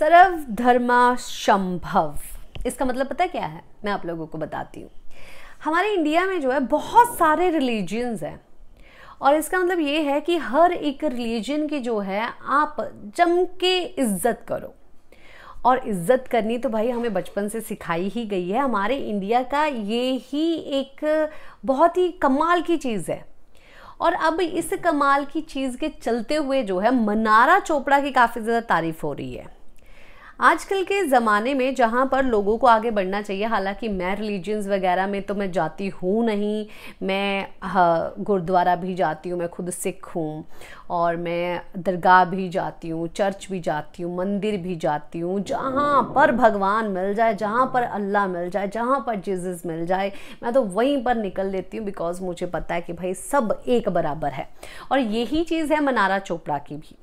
सर्व धर्मा संभव इसका मतलब पता क्या है मैं आप लोगों को बताती हूँ हमारे इंडिया में जो है बहुत सारे रिलीजन्स हैं और इसका मतलब ये है कि हर एक रिलीजन की जो है आप जम के इज्जत करो और इज्जत करनी तो भाई हमें बचपन से सिखाई ही गई है हमारे इंडिया का ये ही एक बहुत ही कमाल की चीज़ है और अब इस कमाल की चीज़ के चलते हुए जो है मनारा चोपड़ा की काफ़ी ज़्यादा तारीफ हो रही है आजकल के ज़माने में जहाँ पर लोगों को आगे बढ़ना चाहिए हालांकि मैं रिलीजन्स वगैरह में तो मैं जाती हूँ नहीं मैं हाँ, गुरुद्वारा भी जाती हूँ मैं खुद सिख हूँ और मैं दरगाह भी जाती हूँ चर्च भी जाती हूँ मंदिर भी जाती हूँ जहाँ पर भगवान मिल जाए जहाँ पर अल्लाह मिल जाए जहाँ पर जीजस मिल जाए मैं तो वहीं पर निकल लेती हूँ बिकॉज़ मुझे पता है कि भाई सब एक बराबर है और यही चीज़ है मनारा चोपड़ा की भी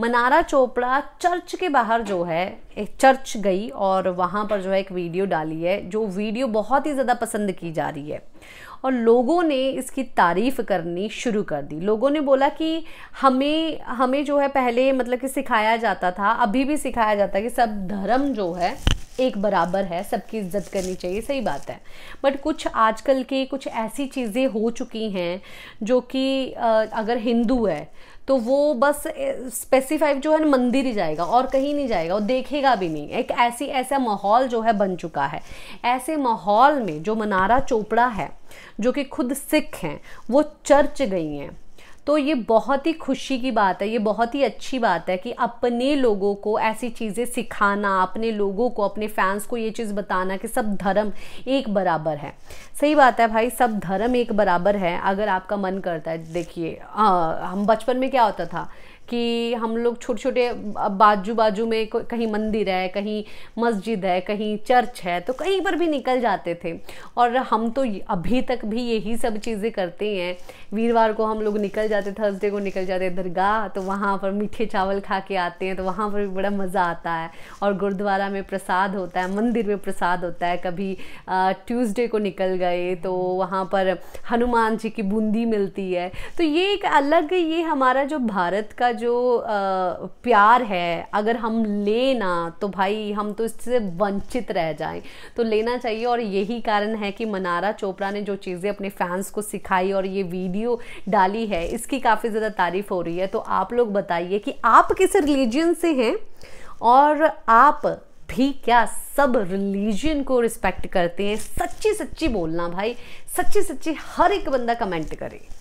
मनारा चोपड़ा चर्च के बाहर जो है एक चर्च गई और वहाँ पर जो है एक वीडियो डाली है जो वीडियो बहुत ही ज़्यादा पसंद की जा रही है और लोगों ने इसकी तारीफ़ करनी शुरू कर दी लोगों ने बोला कि हमें हमें जो है पहले मतलब कि सिखाया जाता था अभी भी सिखाया जाता है कि सब धर्म जो है एक बराबर है सबकी इज्जत करनी चाहिए सही बात है बट कुछ आजकल के कुछ ऐसी चीज़ें हो चुकी हैं जो कि अगर हिंदू है तो वो बस स्पेसिफाइड जो है ना मंदिर ही जाएगा और कहीं नहीं जाएगा और देखेगा भी नहीं एक ऐसी ऐसा माहौल जो है बन चुका है ऐसे माहौल में जो मनारा चोपड़ा है जो कि खुद सिख हैं वो चर्च गई हैं तो ये बहुत ही खुशी की बात है ये बहुत ही अच्छी बात है कि अपने लोगों को ऐसी चीज़ें सिखाना अपने लोगों को अपने फैंस को ये चीज़ बताना कि सब धर्म एक बराबर है सही बात है भाई सब धर्म एक बराबर है अगर आपका मन करता है देखिए हम बचपन में क्या होता था कि हम लोग छोटे छोटे बाजू बाजू में कहीं मंदिर है कहीं मस्जिद है कहीं चर्च है तो कहीं पर भी निकल जाते थे और हम तो अभी तक भी यही सब चीज़ें करते हैं वीरवार को हम लोग निकल जाते थर्सडे को निकल जाते दरगाह तो वहाँ पर मीठे चावल खा के आते हैं तो वहाँ पर भी बड़ा मज़ा आता है और गुरुद्वारा में प्रसाद होता है मंदिर में प्रसाद होता है कभी ट्यूसडे को निकल गए तो वहाँ पर हनुमान जी की बूंदी मिलती है तो ये एक अलग ये हमारा जो भारत का जो प्यार है अगर हम ले ना तो भाई हम तो इससे वंचित रह जाएं तो लेना चाहिए और यही कारण है कि मनारा चोपड़ा ने जो चीज़ें अपने फैंस को सिखाई और ये वीडियो डाली है इसकी काफ़ी ज़्यादा तारीफ हो रही है तो आप लोग बताइए कि आप किस रिलीजन से हैं और आप भी क्या सब रिलीजन को रिस्पेक्ट करते हैं सच्ची सच्ची बोलना भाई सच्ची सच्ची हर एक बंदा कमेंट करे